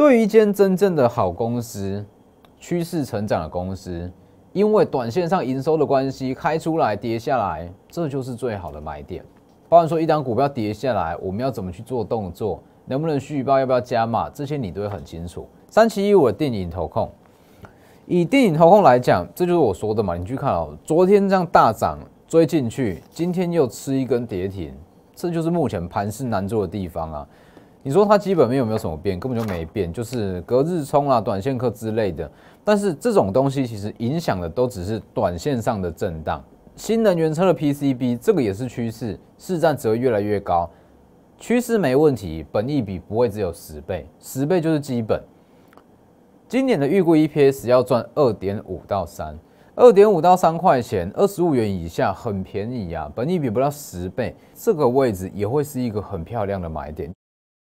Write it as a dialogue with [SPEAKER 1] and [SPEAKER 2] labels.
[SPEAKER 1] 对于一间真正的好公司、趋势成长的公司，因为短线上营收的关系，开出来跌下来，这就是最好的买点。包含说，一张股票跌下来，我们要怎么去做动作？能不能续报？要不要加码？这些你都会很清楚。三七一五的电影投控，以电影投控来讲，这就是我说的嘛。你去看哦，昨天这样大涨追进去，今天又吃一根跌停，这就是目前盘势难做的地方啊。你说它基本面有没有什么变？根本就没变，就是隔日冲啊、短线客之类的。但是这种东西其实影响的都只是短线上的震荡。新能源车的 PCB 这个也是趋势，市占只会越来越高，趋势没问题。本益比不会只有十倍，十倍就是基本。今年的预估 EPS 要赚二点五到三，二点五到三块钱，二十五元以下很便宜啊，本益比不到十倍，这个位置也会是一个很漂亮的买点。